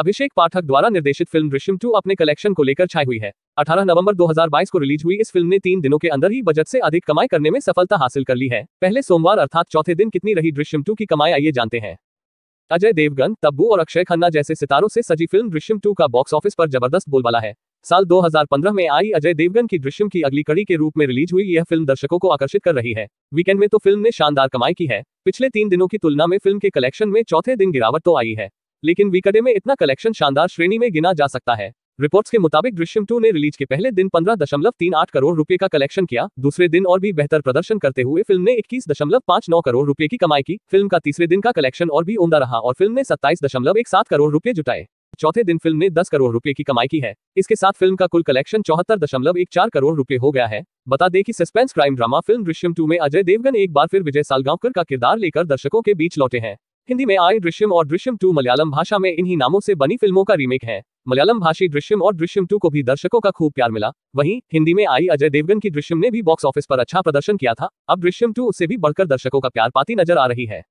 अभिषेक पाठक द्वारा निर्देशित film Drishyam two अपने कलेक्शन को लेकर छाई हुई है 18 नवंबर 2022 को रिलीज हुई इस फिल्म ने तीन दिनों के अंदर ही बजट से अधिक कमाई करने में सफलता हासिल कर ली है पहले सोमवार अर्थात चौथे दिन कितनी रही ऋषिम टू की कमाई आइए जानते हैं अजय देवगन तब्बू और अक्षय खन्ना जैसे सितारों से सजी फिल्म ऋषिम टू का बॉक्स ऑफिस पर जबरदस्त बोलबाला है साल 2015 में आई अजय देवगन की दृश्यम की अगली कड़ी के रूप में रिलीज हुई यह फिल्म दर्शकों को आकर्षित कर रही है वीकेंड में तो फिल्म ने शानदार कमाई की है पिछले तीन दिनों की तुलना में फिल्म के कलेक्शन में चौथे दिन गिरावट तो आई है लेकिन वीकडे में इतना कलेक्शन शानदार श्रेणी में गिना जा सकता है रिपोर्ट्स के मुताबिक दृश्यम टू ने रिलीज के पहले दिन 15.38 करोड़ रुपए का कलेक्शन किया दूसरे दिन और भी बेहतर प्रदर्शन करते हुए फिल्म ने 21.59 करोड़ रुपए की कमाई की फिल्म का तीसरे दिन का कलेक्शन और भी उमदा रहा और फिल्म ने 27.17 करोड़ रुपए जुटाए चौथे दिन फिल्म ने 10 करोड़ रुपए की कमाई की है इसके साथ फिल्म का कुल कलेक्शन चौहत्तर करोड़ रुपए हो गया है बता दें कि suspense crime drama film Drishyam two में अजय देवगन एक बार फिर विजय सालगांवकर का किरदार लेकर दर्शकों के बीच लौटे हैं हिंदी में आए दृश्यम और दृश्यम टू मलयालम भाषा में इन्हीं नामों से बनी फिल्मों का रीमेक है मलयालम भाषी दृश्यम और दृश्यम टू को भी दर्शकों का खूब प्यार मिला वहीं हिंदी में आई अजय देवगन की दृश्यम ने भी बॉक्स ऑफिस पर अच्छा प्रदर्शन किया था अब दृश्यम टू उससे भी बढ़कर दर्शकों का प्यार पाती नजर आ रही है